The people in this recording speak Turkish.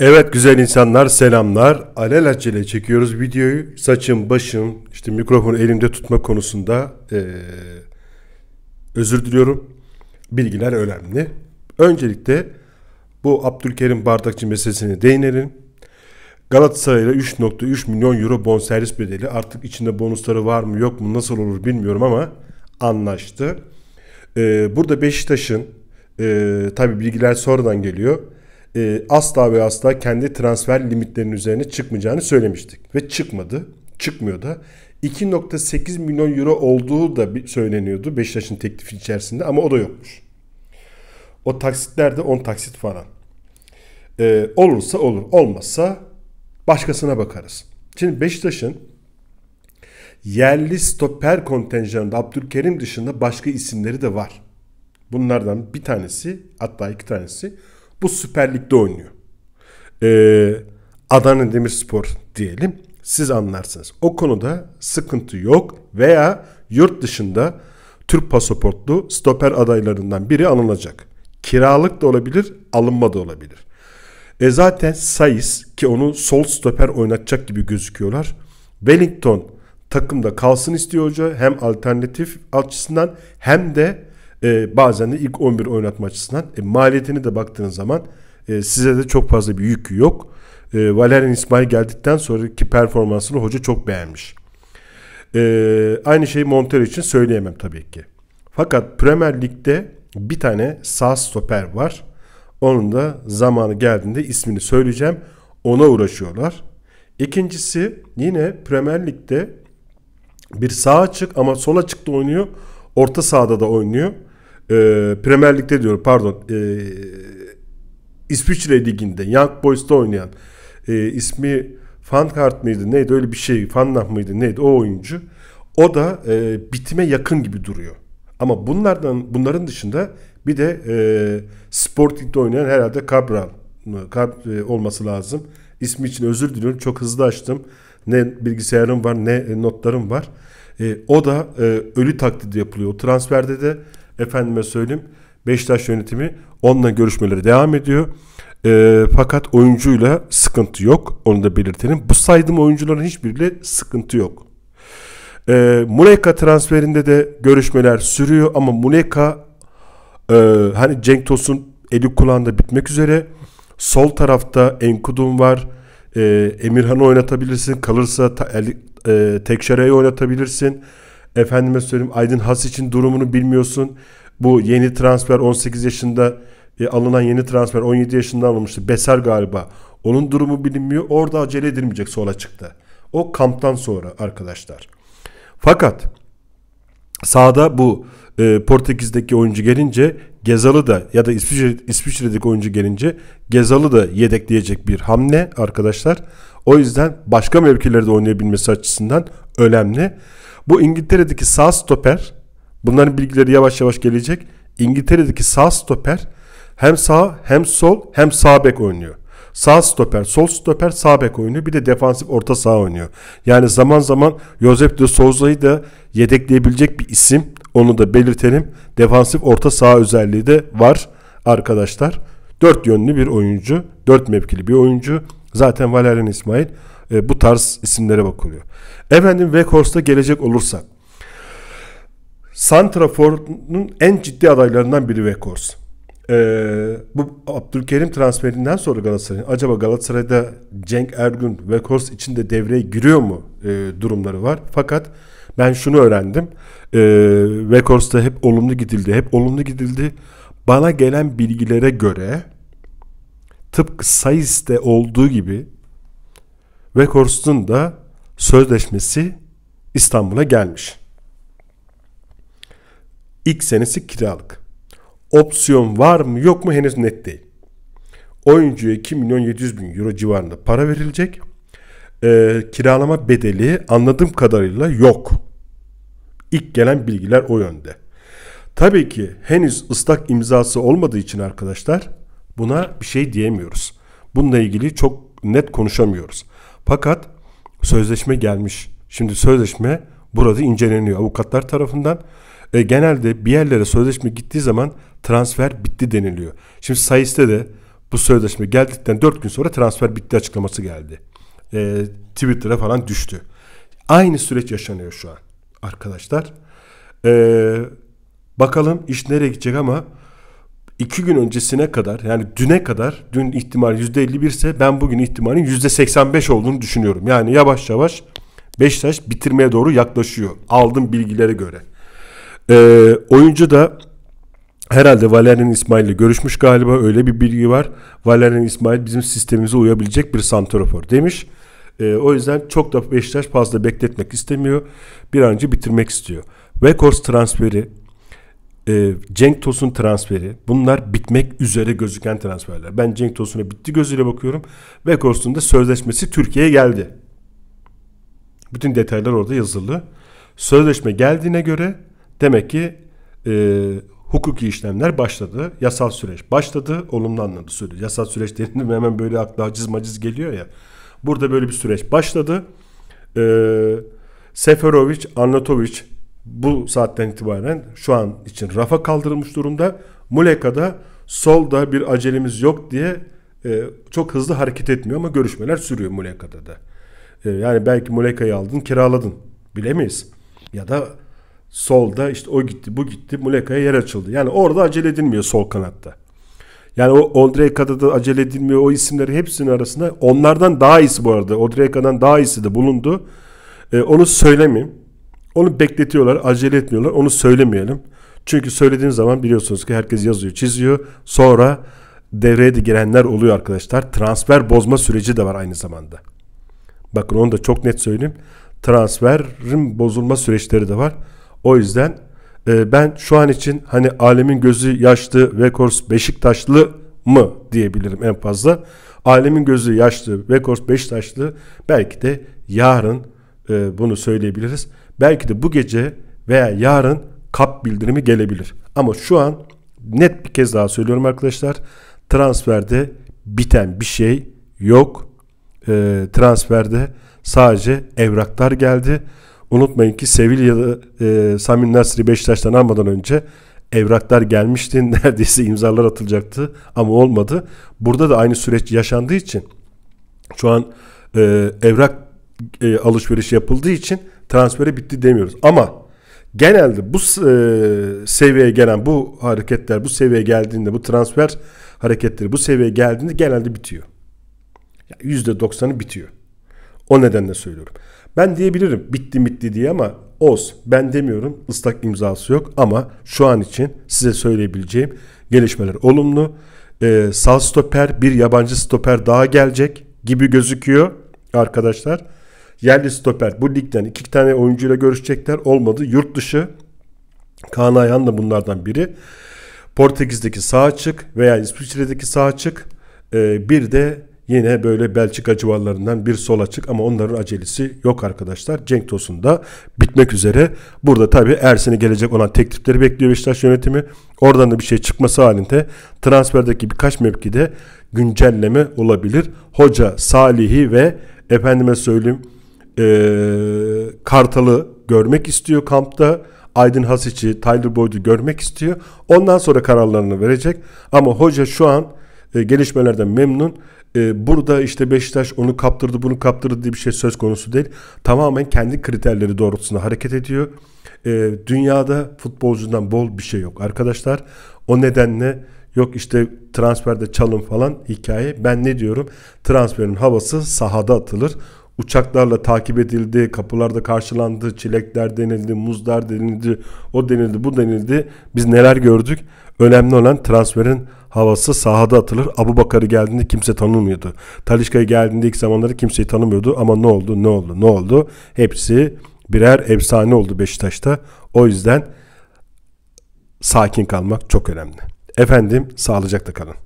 Evet güzel insanlar selamlar. Alelacele çekiyoruz videoyu. Saçım, başım, işte mikrofonu elimde tutma konusunda ee, özür diliyorum. Bilgiler önemli. Öncelikle bu Abdülkerim Bardakçı meselesine değinelim. Galatasaray'la 3.3 milyon euro bonservis bedeli. Artık içinde bonusları var mı yok mu nasıl olur bilmiyorum ama anlaştı. Ee, burada Beşiktaş'ın e, tabi bilgiler sonradan geliyor e, asla ve asla kendi transfer limitlerinin üzerine çıkmayacağını söylemiştik. Ve çıkmadı. Çıkmıyor da. 2.8 milyon euro olduğu da söyleniyordu Beşiktaş'ın teklifi içerisinde ama o da yokmuş. O taksitlerde 10 taksit falan. Ee, olursa olur, olmazsa başkasına bakarız. Şimdi Beşiktaş'ın yerli stoper kontenjanında Abdülkerim dışında başka isimleri de var. Bunlardan bir tanesi hatta iki tanesi bu Süper Lig'de oynuyor. Ee, Adana Demirspor diyelim. Siz anlarsınız. O konuda sıkıntı yok veya yurt dışında Türk pasaportlu stoper adaylarından biri alınacak. Kiralık da olabilir, alınma da olabilir. E zaten Sayis ki onu sol stoper oynatacak gibi gözüküyorlar. Wellington takımda kalsın istiyor hoca. Hem alternatif açısından hem de e, bazen de ilk 11 oynatma açısından e, maliyetini de baktığınız zaman e, size de çok fazla bir yük yok. E, Valerian İsmail geldikten sonraki performansını hoca çok beğenmiş. E, aynı şeyi Monter için söyleyemem tabii ki. Fakat Premier Lig'de bir tane sağ stoper var. Onun da zamanı geldiğinde ismini söyleyeceğim. Ona uğraşıyorlar. İkincisi yine Premier Lig'de bir sağ açık ama sol açıkta oynuyor. Orta sahada da oynuyor. Ee, Premier Lig'de diyorum pardon e, İsviçre Ligi'nde Young Boys'ta oynayan e, ismi Fankart mıydı neydi öyle bir şey Fannah mıydı neydi o oyuncu o da e, bitime yakın gibi duruyor. Ama bunlardan bunların dışında bir de e, Sporting'de oynayan herhalde Cabral Kab, e, olması lazım. İsmi için özür diliyorum. Çok hızlı açtım. Ne bilgisayarım var ne e, notlarım var. E, o da e, ölü taklidi yapılıyor. O transferde de Efendime söyleyeyim Beşiktaş yönetimi onunla görüşmeleri devam ediyor. E, fakat oyuncuyla sıkıntı yok. Onu da belirtelim. Bu saydığım oyuncuların hiçbiriyle sıkıntı yok. E, Muleka transferinde de görüşmeler sürüyor ama Muleka e, hani Cenk Tosun eli kulağında bitmek üzere. Sol tarafta Enkudun var. E, Emirhan'ı oynatabilirsin. Kalırsa ta, e, Tekşere'yi oynatabilirsin efendime söyleyeyim Aydın Has için durumunu bilmiyorsun. Bu yeni transfer 18 yaşında e, alınan yeni transfer 17 yaşında alınmıştı. Beser galiba. Onun durumu bilinmiyor. Orada acele edilmeyecek Sola çıktı. O kamptan sonra arkadaşlar. Fakat sağda bu e, Portekiz'deki oyuncu gelince Gezalı da ya da İsviçre, İsviçre'deki oyuncu gelince Gezalı da yedekleyecek bir hamle arkadaşlar. O yüzden başka mevkilerde oynayabilmesi açısından önemli. Bu İngiltere'deki sağ stoper bunların bilgileri yavaş yavaş gelecek. İngiltere'deki sağ stoper hem sağ hem sol hem sağ bek oynuyor. Sağ stoper, sol stoper, sağ bek oynuyor. Bir de defansif orta saha oynuyor. Yani zaman zaman Josep de Souza'yı da yedekleyebilecek bir isim. Onu da belirtelim. Defansif orta saha özelliği de var arkadaşlar. Dört yönlü bir oyuncu. Dört mevkili bir oyuncu. Zaten Valerian İsmail e, bu tarz isimlere bakılıyor. Efendim Weghorst'a gelecek olursak Santrafor'un en ciddi adaylarından biri Weghorst. Ee, bu Abdülkerim transferinden sonra Galatasaray'ın acaba Galatasaray'da Cenk Ergün ve Kors için devreye giriyor mu e, durumları var. Fakat ben şunu öğrendim. E, Vekors'ta hep olumlu gidildi. Hep olumlu gidildi. Bana gelen bilgilere göre tıpkı Sayis'te olduğu gibi Weghorst'un da sözleşmesi İstanbul'a gelmiş. İlk senesi kiralık. Opsiyon var mı yok mu henüz net değil. Oyuncuya 2 milyon 700 bin euro civarında para verilecek. Ee, kiralama bedeli anladığım kadarıyla yok. İlk gelen bilgiler o yönde. Tabii ki henüz ıslak imzası olmadığı için arkadaşlar buna bir şey diyemiyoruz. Bununla ilgili çok net konuşamıyoruz. Fakat sözleşme gelmiş. Şimdi sözleşme burada inceleniyor avukatlar tarafından. E, genelde bir yerlere sözleşme gittiği zaman transfer bitti deniliyor. Şimdi Sayıs'ta de bu sözleşme geldikten 4 gün sonra transfer bitti açıklaması geldi. E, Twitter'a falan düştü. Aynı süreç yaşanıyor şu an arkadaşlar. E, bakalım iş nereye gidecek ama 2 gün öncesine kadar yani düne kadar dün ihtimal %51 ise ben bugün ihtimalin %85 olduğunu düşünüyorum. Yani yavaş yavaş Beşiktaş bitirmeye doğru yaklaşıyor. Aldığım bilgilere göre. Ee, oyuncu da herhalde Valerian İsmail ile görüşmüş galiba öyle bir bilgi var. Valerian İsmail bizim sistemimize uyabilecek bir santrafor demiş. Ee, o yüzden çok da Beşiktaş fazla bekletmek istemiyor. Bir an önce bitirmek istiyor. Vekors transferi e, Cenk Tosun transferi bunlar bitmek üzere gözüken transferler. Ben Cenk Tosun'a bitti gözüyle bakıyorum. Ve da sözleşmesi Türkiye'ye geldi. Bütün detaylar orada yazılı. Sözleşme geldiğine göre demek ki e, hukuki işlemler başladı. Yasal süreç başladı. Olumlu anlamda söylüyor. Yasal süreç dediğimde hemen böyle akla haciz maciz geliyor ya. Burada böyle bir süreç başladı. Eee Seferovic, Arnatovic bu saatten itibaren şu an için rafa kaldırılmış durumda. Muleka'da solda bir acelemiz yok diye e, çok hızlı hareket etmiyor ama görüşmeler sürüyor Muleka'da da. E, yani belki Muleka'yı aldın kiraladın bilemeyiz. Ya da solda işte o gitti bu gitti Muleka'ya yer açıldı. Yani orada acele edilmiyor sol kanatta. Yani o Odreka'da da acele edilmiyor o isimleri hepsinin arasında onlardan daha iyisi bu arada Odreka'dan daha iyisi de bulundu. E, onu söylemeyeyim onu bekletiyorlar, acele etmiyorlar. Onu söylemeyelim. Çünkü söylediğiniz zaman biliyorsunuz ki herkes yazıyor, çiziyor. Sonra devreye de girenler oluyor arkadaşlar. Transfer bozma süreci de var aynı zamanda. Bakın onu da çok net söyleyeyim. Transferin bozulma süreçleri de var. O yüzden e, ben şu an için hani alemin gözü yaşlı Vekors Beşiktaşlı mı diyebilirim en fazla. Alemin gözü yaşlı Vekors Beşiktaşlı belki de yarın e, bunu söyleyebiliriz. Belki de bu gece veya yarın kap bildirimi gelebilir. Ama şu an net bir kez daha söylüyorum arkadaşlar. Transferde biten bir şey yok. E, transferde sadece evraklar geldi. Unutmayın ki Sevilla'da e, Samin Nasri Beşiktaş'tan almadan önce evraklar gelmişti. Neredeyse imzalar atılacaktı ama olmadı. Burada da aynı süreç yaşandığı için şu an e, evrak e, alışveriş yapıldığı için transferi bitti demiyoruz. Ama genelde bu e, seviyeye gelen bu hareketler bu seviyeye geldiğinde bu transfer hareketleri bu seviyeye geldiğinde genelde bitiyor. Yani %90'ı bitiyor. O nedenle söylüyorum. Ben diyebilirim bitti bitti diye ama Oz ben demiyorum ıslak imzası yok ama şu an için size söyleyebileceğim gelişmeler olumlu. Ee, sağ stoper bir yabancı stoper daha gelecek gibi gözüküyor arkadaşlar. Yerli stoper bu ligden iki tane oyuncuyla görüşecekler. Olmadı. Yurt dışı Kaan Ayhan da bunlardan biri. Portekiz'deki sağ açık veya İsviçre'deki sağ açık. Ee, bir de yine böyle Belçika civarlarından bir sol açık ama onların acelesi yok arkadaşlar. Cenk Tosun da bitmek üzere. Burada tabi Ersin'e gelecek olan teklifleri bekliyor Beşiktaş yönetimi. Oradan da bir şey çıkması halinde transferdeki birkaç mevkide güncelleme olabilir. Hoca, Salih'i ve efendime söyleyeyim e, Kartal'ı görmek istiyor kampta. Aydın Hasic'i, Tyler Boyd'u görmek istiyor. Ondan sonra kararlarını verecek. Ama hoca şu an e, gelişmelerden memnun. E, burada işte Beşiktaş onu kaptırdı, bunu kaptırdı diye bir şey söz konusu değil. Tamamen kendi kriterleri doğrultusunda hareket ediyor. E, dünyada futbolcudan bol bir şey yok arkadaşlar. O nedenle yok işte transferde çalın falan hikaye. Ben ne diyorum? Transferin havası sahada atılır uçaklarla takip edildi, kapılarda karşılandı, çilekler denildi, muzlar denildi, o denildi, bu denildi. Biz neler gördük? Önemli olan transferin havası sahada atılır. Abu Bakar'ı geldiğinde kimse tanımıyordu. Talişka'ya geldiğinde ilk zamanları kimseyi tanımıyordu ama ne oldu, ne oldu, ne oldu? Hepsi birer efsane oldu Beşiktaş'ta. O yüzden sakin kalmak çok önemli. Efendim sağlıcakla kalın.